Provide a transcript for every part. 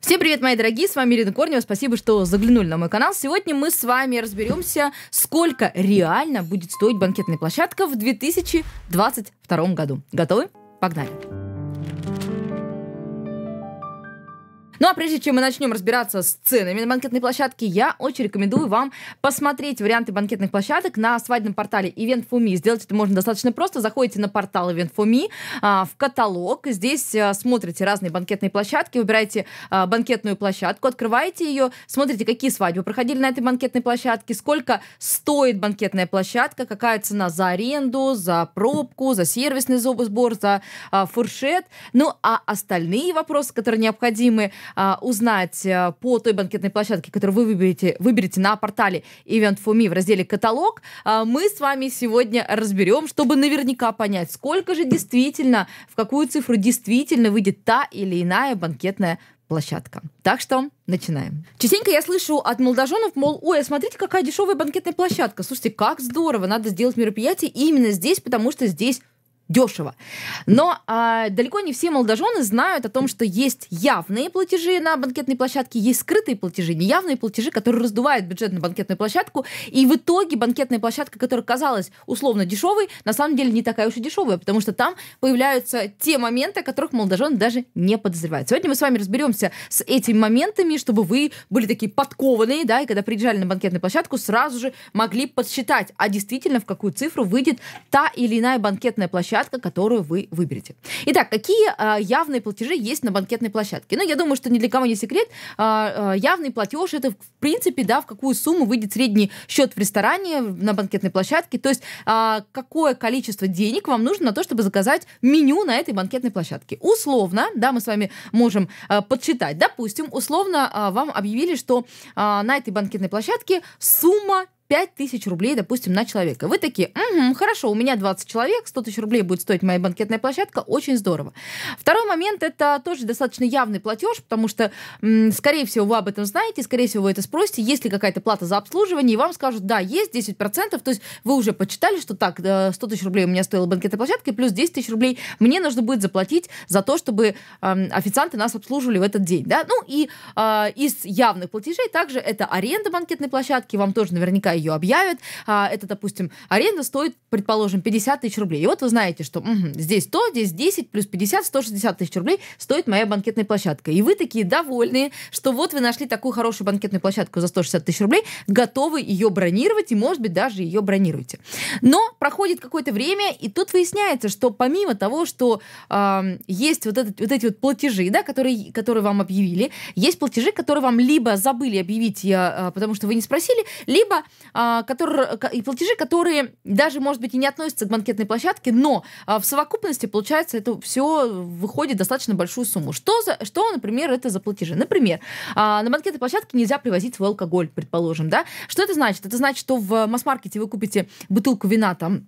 Всем привет, мои дорогие, с вами Ирина Корнева. Спасибо, что заглянули на мой канал. Сегодня мы с вами разберемся, сколько реально будет стоить банкетная площадка в 2022 году. Готовы? Погнали! Ну а прежде чем мы начнем разбираться с ценами на банкетной площадке, я очень рекомендую вам посмотреть варианты банкетных площадок на свадебном портале Event4Me. Сделать это можно достаточно просто. Заходите на портал Event4Me, а, в каталог. Здесь а, смотрите разные банкетные площадки, выбираете а, банкетную площадку, открываете ее, смотрите, какие свадьбы проходили на этой банкетной площадке, сколько стоит банкетная площадка, какая цена за аренду, за пробку, за сервисный сбор, за фуршет. Ну а остальные вопросы, которые необходимы а, узнать э, по той банкетной площадке, которую вы выберете, выберете на портале Event4Me в разделе «Каталог», а, мы с вами сегодня разберем, чтобы наверняка понять, сколько же действительно, в какую цифру действительно выйдет та или иная банкетная площадка. Так что начинаем. Частенько я слышу от молодоженов, мол, ой, а смотрите, какая дешевая банкетная площадка. Слушайте, как здорово, надо сделать мероприятие именно здесь, потому что здесь дешево. Но а, далеко не все молодожены знают о том, что есть явные платежи на банкетной площадке, есть скрытые платежи, неявные платежи, которые раздувают бюджет на банкетную площадку. И в итоге банкетная площадка, которая казалась условно дешевой, на самом деле не такая уж и дешевая, потому что там появляются те моменты, о которых молодожены даже не подозревают. Сегодня мы с вами разберемся с этими моментами, чтобы вы были такие подкованные, да, и когда приезжали на банкетную площадку, сразу же могли подсчитать, а действительно в какую цифру выйдет та или иная банкетная площадка, площадка, которую вы выберете. Итак, какие а, явные платежи есть на банкетной площадке? Ну, я думаю, что ни для кого не секрет. А, а, явный платеж это, в принципе, да, в какую сумму выйдет средний счет в ресторане на банкетной площадке. То есть, какое количество денег вам нужно на то, чтобы заказать меню на этой банкетной площадке. Условно, да, мы с вами можем подсчитать. Допустим, условно вам объявили, что на этой банкетной площадке сумма 5 тысяч рублей, допустим, на человека. Вы такие, угу, хорошо, у меня 20 человек, 100 тысяч рублей будет стоить моя банкетная площадка, очень здорово. Второй момент, это тоже достаточно явный платеж, потому что, скорее всего, вы об этом знаете, скорее всего, вы это спросите, есть ли какая-то плата за обслуживание, и вам скажут, да, есть 10%, то есть вы уже почитали, что так, 100 э, тысяч рублей у меня стоила банкетная площадка, и плюс 10 тысяч рублей мне нужно будет заплатить за то, чтобы э, официанты нас обслуживали в этот день, да, ну и э, из явных платежей также это аренда банкетной площадки, вам тоже наверняка ее объявят, а, это, допустим, аренда стоит, предположим, 50 тысяч рублей. И вот вы знаете, что угу, здесь 100, здесь 10, плюс 50, 160 тысяч рублей стоит моя банкетная площадка. И вы такие довольные, что вот вы нашли такую хорошую банкетную площадку за 160 тысяч рублей, готовы ее бронировать и, может быть, даже ее бронируете. Но проходит какое-то время, и тут выясняется, что помимо того, что э, есть вот, этот, вот эти вот платежи, да, которые, которые вам объявили, есть платежи, которые вам либо забыли объявить, я, а, потому что вы не спросили, либо а, которые, и платежи, которые даже, может быть, и не относятся к банкетной площадке, но а, в совокупности, получается, это все выходит достаточно большую сумму. Что, за, что например, это за платежи? Например, а, на банкетной площадке нельзя привозить свой алкоголь, предположим, да? Что это значит? Это значит, что в масс-маркете вы купите бутылку вина там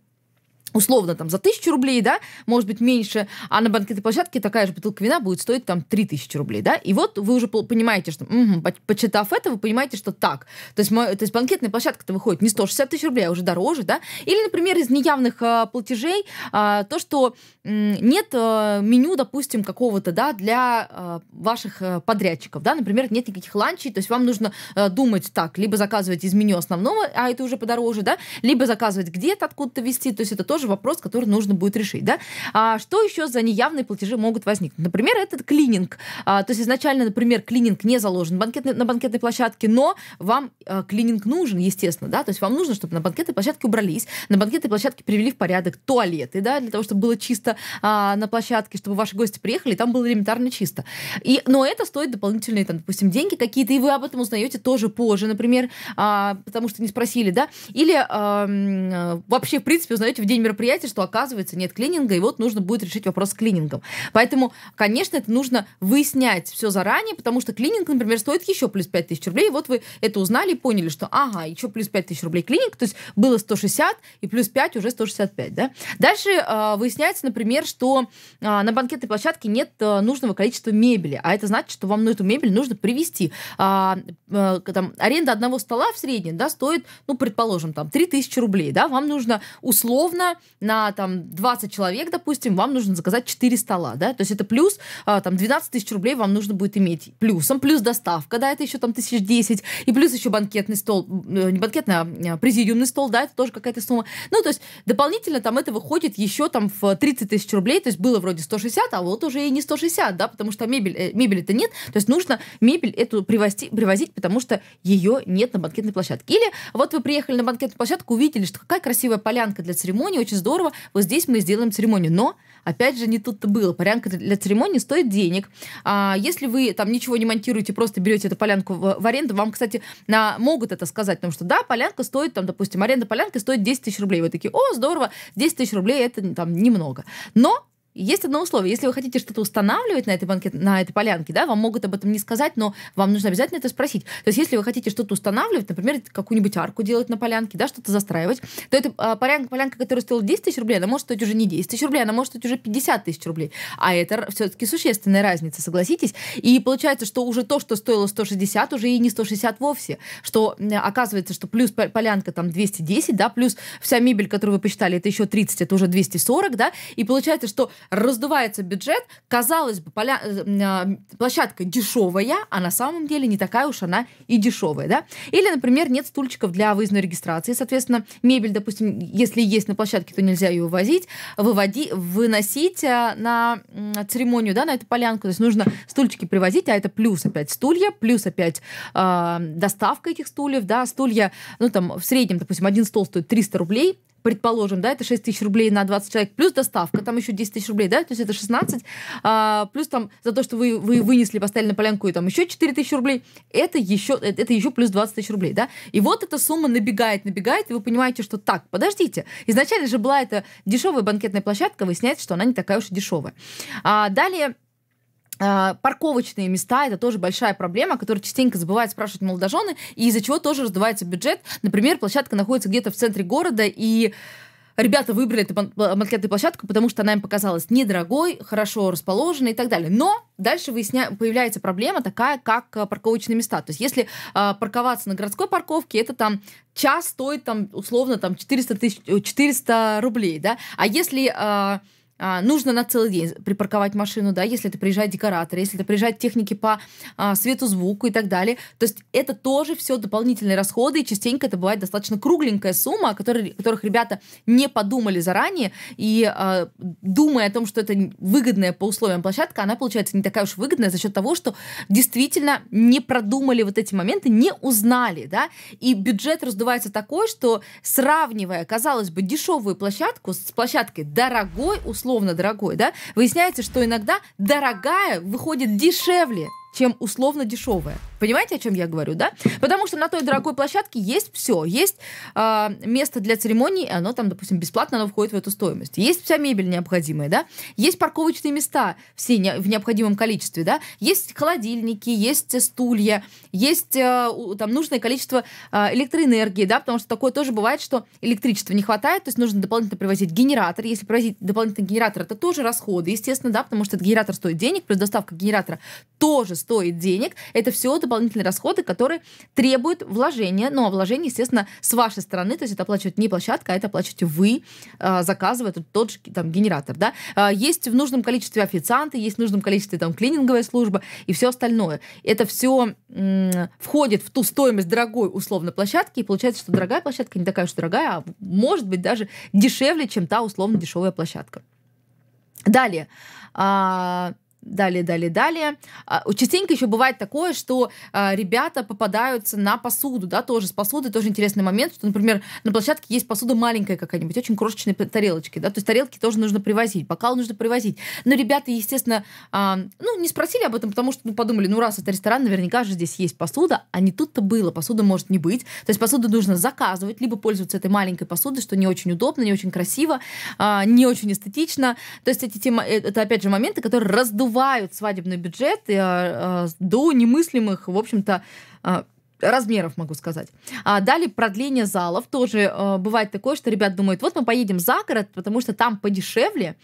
условно там за тысячу рублей, да, может быть меньше, а на банкетной площадке такая же бутылка вина будет стоить там три тысячи рублей, да, и вот вы уже понимаете, что, угу, почитав это, вы понимаете, что так, то есть, мо то есть банкетная площадка-то выходит не 160 тысяч рублей, а уже дороже, да, или, например, из неявных а, платежей а, то, что м, нет а, меню, допустим, какого-то, да, для а, ваших а, подрядчиков, да, например, нет никаких ланчей, то есть вам нужно а, думать так, либо заказывать из меню основного, а это уже подороже, да, либо заказывать где-то, откуда-то везти, то есть это тоже тоже вопрос, который нужно будет решить. Да? А что еще за неявные платежи могут возникнуть? Например, этот клининг. А, то есть изначально, например, клининг не заложен банкетный, на банкетной площадке, но вам а, клининг нужен, естественно. Да? То есть вам нужно, чтобы на банкетной площадке убрались, на банкетной площадке привели в порядок туалеты, да, для того, чтобы было чисто а, на площадке, чтобы ваши гости приехали, и там было элементарно чисто. И, но это стоит дополнительные, там, допустим, деньги какие-то, и вы об этом узнаете тоже позже, например, а, потому что не спросили, да, или а, вообще, в принципе, узнаете в день мероприятия мероприятие, что оказывается нет клининга, и вот нужно будет решить вопрос с клинингом. Поэтому, конечно, это нужно выяснять все заранее, потому что клининг, например, стоит еще плюс 5 тысяч рублей. Вот вы это узнали и поняли, что ага, еще плюс 5 тысяч рублей клининг, то есть было 160 и плюс 5 уже 165, да? Дальше э, выясняется, например, что э, на банкетной площадке нет э, нужного количества мебели, а это значит, что вам ну, эту мебель нужно привести. А, э, э, там, аренда одного стола в среднем, да, стоит, ну, предположим, там, 3000 рублей, да, вам нужно условно на там 20 человек, допустим, вам нужно заказать 4 стола, да, то есть это плюс а, там 12 тысяч рублей вам нужно будет иметь плюсом, плюс доставка, да, это еще там тысяч 10, и плюс еще банкетный стол, э, не банкетный, а, а президиумный стол, да, это тоже какая-то сумма. Ну, то есть дополнительно там это выходит еще там в 30 тысяч рублей, то есть было вроде 160, а вот уже и не 160, да, потому что мебель, э, мебели-то нет, то есть нужно мебель эту привозить, привозить, потому что ее нет на банкетной площадке. Или вот вы приехали на банкетную площадку, увидели, что какая красивая полянка для церемонии, очень очень здорово, вот здесь мы сделаем церемонию. Но Опять же, не тут-то было. Полянка для церемонии стоит денег. А если вы там ничего не монтируете, просто берете эту полянку в, в аренду, вам, кстати, на, могут это сказать, потому что да, полянка стоит, там, допустим, аренда полянки стоит 10 тысяч рублей. Вы такие, о, здорово, 10 тысяч рублей это там немного. Но есть одно условие. Если вы хотите что-то устанавливать на этой, банке, на этой полянке, да, вам могут об этом не сказать, но вам нужно обязательно это спросить. То есть, если вы хотите что-то устанавливать, например, какую-нибудь арку делать на полянке, да, что-то застраивать, то эта а, полянка, полянка, которая стоила 10 тысяч рублей, она может стоить уже не 10 тысяч рублей, она может стоить уже 50 тысяч рублей. А это все-таки существенная разница, согласитесь? И получается, что уже то, что стоило 160, уже и не 160 вовсе. Что оказывается, что плюс полянка там 210, да, плюс вся мебель, которую вы посчитали, это еще 30, это уже 240, да, и получается, что раздувается бюджет, казалось бы, поля, э, а, площадка дешевая, а на самом деле не такая уж она и дешевая, да? Или, например, нет стульчиков для выездной регистрации, соответственно, мебель, допустим, если есть на площадке, то нельзя ее вывозить, выводи, выносить э, на церемонию, да, на эту полянку, то есть нужно стульчики привозить, а это плюс опять стулья, плюс опять э, доставка этих стульев, да, стулья, ну там в среднем, допустим, один стол стоит 300 рублей, предположим, да, это 6 тысяч рублей на 20 человек, плюс доставка, там еще 10 тысяч рублей, да, то есть это 16, а, плюс там за то, что вы, вы вынесли, поставили на полянку, и там еще 4 тысячи рублей, это еще, э, это еще плюс 20 тысяч рублей, да, и вот эта сумма набегает, набегает, и вы понимаете, что так, подождите, изначально же была эта дешевая банкетная площадка, выясняется, что она не такая уж и дешевая. А, далее а, парковочные места – это тоже большая проблема, которую частенько забывают спрашивать молодожены, и из-за чего тоже раздувается бюджет. Например, площадка находится где-то в центре города, и ребята выбрали эту банкетную э, площадку, потому что она им показалась недорогой, хорошо расположенной и так далее. Но дальше выясня... появляется проблема такая, как э, парковочные места. То есть если э, парковаться на городской парковке, это там час стоит там условно там 400 тысяч, 400 э, рублей, да. А если э, а, нужно на целый день припарковать машину, да, если это приезжает декоратор, если это приезжает техники по а, свету, звуку и так далее. То есть это тоже все дополнительные расходы, и частенько это бывает достаточно кругленькая сумма, о которой, которых ребята не подумали заранее, и а, думая о том, что это выгодная по условиям площадка, она получается не такая уж выгодная за счет того, что действительно не продумали вот эти моменты, не узнали, да, и бюджет раздувается такой, что сравнивая, казалось бы, дешевую площадку с площадкой дорогой условий условно дорогой, да, выясняется, что иногда дорогая выходит дешевле, чем условно дешевая. Понимаете, о чем я говорю, да? Потому что на той дорогой площадке есть все. Есть э, место для церемоний, оно там, допустим, бесплатно, оно входит в эту стоимость. Есть вся мебель необходимая, да? Есть парковочные места все не, в необходимом количестве, да? Есть холодильники, есть стулья, есть э, там нужное количество э, электроэнергии, да? Потому что такое тоже бывает, что электричества не хватает, то есть нужно дополнительно привозить генератор. Если привозить дополнительный генератор, это тоже расходы, естественно, да? Потому что этот генератор стоит денег, плюс доставка генератора тоже стоит денег. Это все дополнительные расходы, которые требуют вложения. Но вложение, естественно, с вашей стороны, то есть это оплачивает не площадка, а это оплачиваете вы, э, заказывая тот, же там, генератор. Да? Э, есть в нужном количестве официанты, есть в нужном количестве там, клининговая служба и все остальное. Это все входит в ту стоимость дорогой условно площадки, и получается, что дорогая площадка не такая уж дорогая, а может быть даже дешевле, чем та условно дешевая площадка. Далее. А, далее, далее, далее. А, частенько еще бывает такое, что а, ребята попадаются на посуду, да, тоже с посуды, тоже интересный момент, что, например, на площадке есть посуда маленькая какая-нибудь, очень крошечные тарелочки, да, то есть тарелки тоже нужно привозить, бокалы нужно привозить. Но ребята, естественно, а, ну, не спросили об этом, потому что ну, подумали, ну, раз это ресторан, наверняка же здесь есть посуда, а не тут-то было, посуда может не быть, то есть посуду нужно заказывать, либо пользоваться этой маленькой посудой, что не очень удобно, не очень красиво, не очень эстетично, то есть эти темы, э, это, опять же, моменты, которые раздувают раздувают свадебный бюджет э, э, до немыслимых, в общем-то, э, размеров, могу сказать. А далее продление залов. Тоже э, бывает такое, что ребят думают, вот мы поедем за город, потому что там подешевле,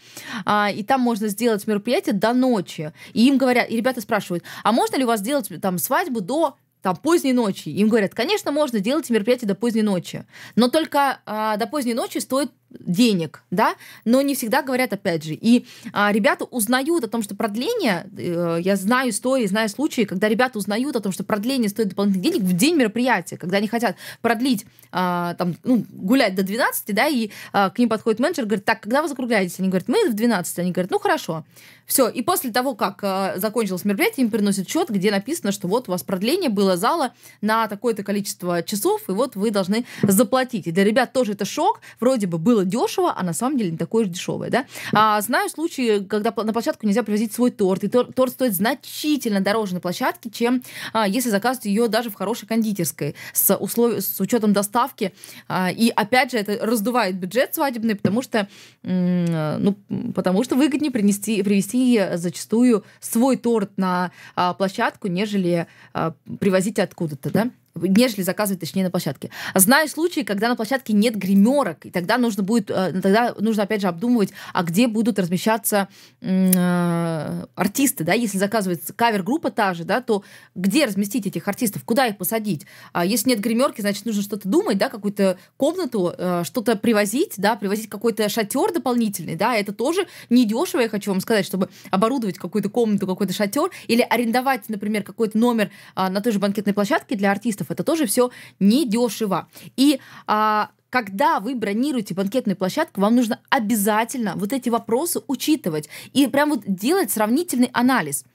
э, и там можно сделать мероприятие до ночи. И им говорят, и ребята спрашивают, а можно ли у вас сделать там свадьбу до там поздней ночи. Им говорят, конечно, можно делать мероприятие до поздней ночи, но только э, до поздней ночи стоит денег, да, но не всегда говорят, опять же. И а, ребята узнают о том, что продление, э, я знаю истории, знаю случаи, когда ребята узнают о том, что продление стоит дополнительных денег в день мероприятия, когда они хотят продлить, а, там, ну, гулять до 12, да, и а, к ним подходит менеджер, говорит, так, когда вы закругляетесь? Они говорят, мы в 12. Они говорят, ну, хорошо. Все, и после того, как а, закончилось мероприятие, им приносят счет, где написано, что вот у вас продление было зала на такое-то количество часов, и вот вы должны заплатить. И для ребят тоже это шок, вроде бы было выглядело дешево, а на самом деле не такое же дешевое, да. А, знаю случаи, когда на площадку нельзя привозить свой торт, и торт, торт стоит значительно дороже на площадке, чем а, если заказывать ее даже в хорошей кондитерской с, услов... с учетом доставки. А, и опять же, это раздувает бюджет свадебный, потому что, ну, потому что выгоднее принести, привезти зачастую свой торт на а, площадку, нежели а, привозить откуда-то, да? нежели заказывать, точнее, на площадке. Знаю случаи, когда на площадке нет гримерок, и тогда нужно будет, э, тогда нужно опять же обдумывать, а где будут размещаться э, артисты, да, если заказывается кавер-группа та же, да, то где разместить этих артистов, куда их посадить? А если нет гримерки, значит, нужно что-то думать, да, какую-то комнату, э, что-то привозить, да, привозить какой-то шатер дополнительный, да, это тоже недешево, я хочу вам сказать, чтобы оборудовать какую-то комнату, какой-то шатер, или арендовать, например, какой-то номер а, на той же банкетной площадке для артистов, это тоже все недешево. И а, когда вы бронируете банкетную площадку, вам нужно обязательно вот эти вопросы учитывать и прям вот делать сравнительный анализ –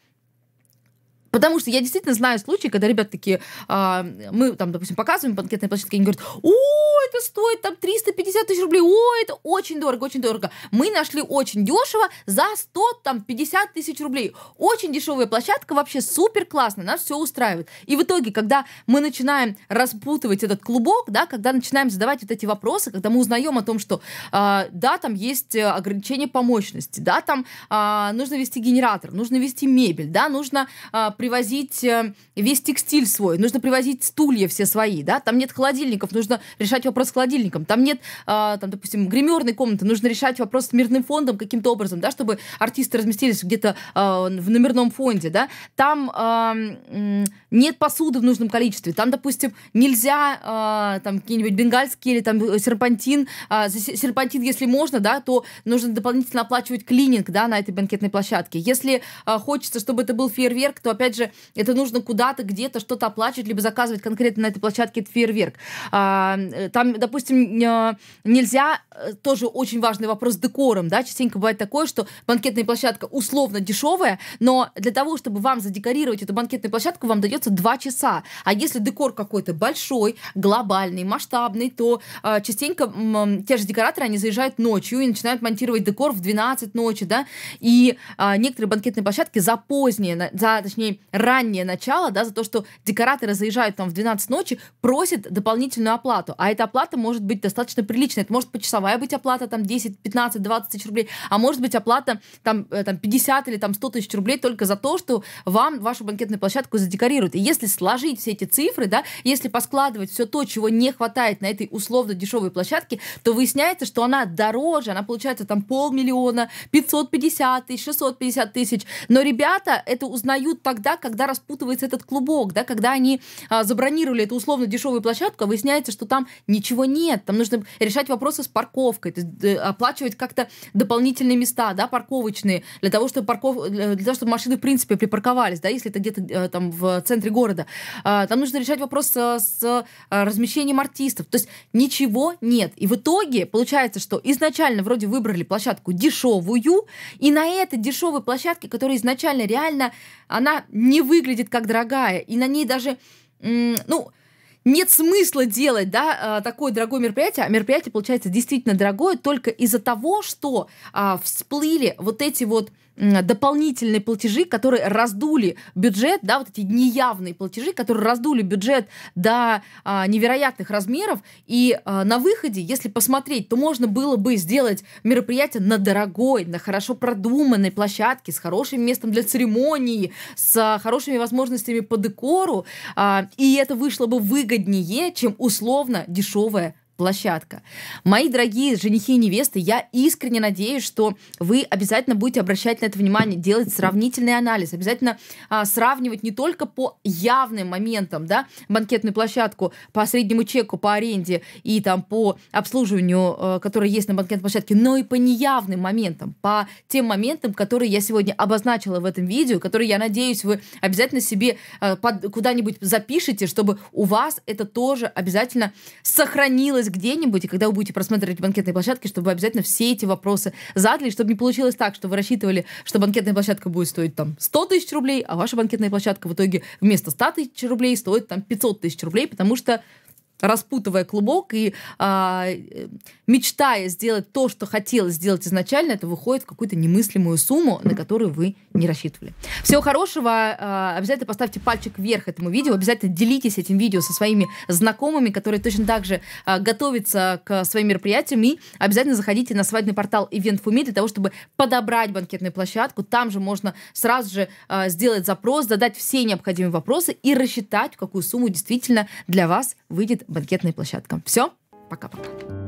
Потому что я действительно знаю случаи, когда ребят такие, а, мы там, допустим, показываем банкетные площадки, и они говорят, о, это стоит там 350 тысяч рублей, о, это очень дорого, очень дорого. Мы нашли очень дешево за 100, там, 50 тысяч рублей. Очень дешевая площадка, вообще супер классно, нас все устраивает. И в итоге, когда мы начинаем распутывать этот клубок, да, когда начинаем задавать вот эти вопросы, когда мы узнаем о том, что, а, да, там есть э, ограничение по мощности, да, там а, нужно вести генератор, нужно вести мебель, да, нужно а, привозить э, весь текстиль свой, нужно привозить стулья все свои, да, там нет холодильников, нужно решать вопрос с холодильником, там нет, э, там, допустим, гримерной комнаты, нужно решать вопрос с мирным фондом каким-то образом, да, чтобы артисты разместились где-то э, в номерном фонде, да, там эм, нет посуды в нужном количестве, там, допустим, нельзя там какие-нибудь бенгальские или там серпантин, серпантин, если можно, да, то нужно дополнительно оплачивать клининг, да, на этой банкетной площадке. Если хочется, чтобы это был фейерверк, то опять опять же, это нужно куда-то, где-то что-то оплачивать, либо заказывать конкретно на этой площадке этот фейерверк. А, э, там, допустим, э, нельзя, э, тоже очень важный вопрос с декором, да, частенько бывает такое, что банкетная площадка условно дешевая, но для того, чтобы вам задекорировать эту банкетную площадку, вам дается 2 часа. А если декор какой-то большой, глобальный, масштабный, то частенько те же декораторы, они заезжают ночью и начинают монтировать декор в 12 ночи, да, и а, некоторые банкетные площадки за позднее, за, точнее, раннее начало, да, за то, что декораторы заезжают там в 12 ночи, просят дополнительную оплату. А эта оплата может быть достаточно приличной. Это может почасовая быть оплата, там 10, 15, 20 тысяч рублей, а может быть оплата там, э, там 50 или там 100 тысяч рублей только за то, что вам вашу банкетную площадку задекорируют. И если сложить все эти цифры, да, если поскладывать все то, чего не хватает на этой условно дешевой площадке, то выясняется, что она дороже, она получается там полмиллиона, 550 тысяч, 650 тысяч. Но ребята это узнают так тогда, когда распутывается этот клубок, да, когда они а, забронировали эту условно дешевую площадку, а выясняется, что там ничего нет, там нужно решать вопросы с парковкой, то есть э, оплачивать как-то дополнительные места, да, парковочные, для того, чтобы, парков... Э, для того, чтобы машины, в принципе, припарковались, да, если это где-то э, там в центре города. А, там нужно решать вопрос с, с размещением артистов, то есть ничего нет. И в итоге получается, что изначально вроде выбрали площадку дешевую, и на этой дешевой площадке, которая изначально реально, она не выглядит как дорогая, и на ней даже, ну, нет смысла делать, да, а, такое дорогое мероприятие, а мероприятие получается действительно дорогое только из-за того, что а, всплыли вот эти вот дополнительные платежи, которые раздули бюджет, да, вот эти неявные платежи, которые раздули бюджет до а, невероятных размеров. И а, на выходе, если посмотреть, то можно было бы сделать мероприятие на дорогой, на хорошо продуманной площадке, с хорошим местом для церемонии, с а, хорошими возможностями по декору. А, и это вышло бы выгоднее, чем условно дешевое площадка. Мои дорогие женихи и невесты, я искренне надеюсь, что вы обязательно будете обращать на это внимание, делать сравнительный анализ, обязательно а, сравнивать не только по явным моментам, да, банкетную площадку по среднему чеку, по аренде и там по обслуживанию, а, которое есть на банкетной площадке, но и по неявным моментам, по тем моментам, которые я сегодня обозначила в этом видео, которые, я надеюсь, вы обязательно себе а, куда-нибудь запишите, чтобы у вас это тоже обязательно сохранилось сделать где-нибудь, и когда вы будете просматривать банкетные площадки, чтобы вы обязательно все эти вопросы задали, чтобы не получилось так, что вы рассчитывали, что банкетная площадка будет стоить там 100 тысяч рублей, а ваша банкетная площадка в итоге вместо 100 тысяч рублей стоит там 500 тысяч рублей, потому что распутывая клубок и а, э, мечтая сделать то, что хотела сделать изначально, это выходит в какую-то немыслимую сумму, на которую вы не рассчитывали. Всего хорошего. А, обязательно поставьте пальчик вверх этому видео. Обязательно делитесь этим видео со своими знакомыми, которые точно так же а, готовятся к своим мероприятиям. И обязательно заходите на свадебный портал Event.Fumi для того, чтобы подобрать банкетную площадку. Там же можно сразу же а, сделать запрос, задать все необходимые вопросы и рассчитать, какую сумму действительно для вас выйдет банкетная площадка. Все, пока-пока.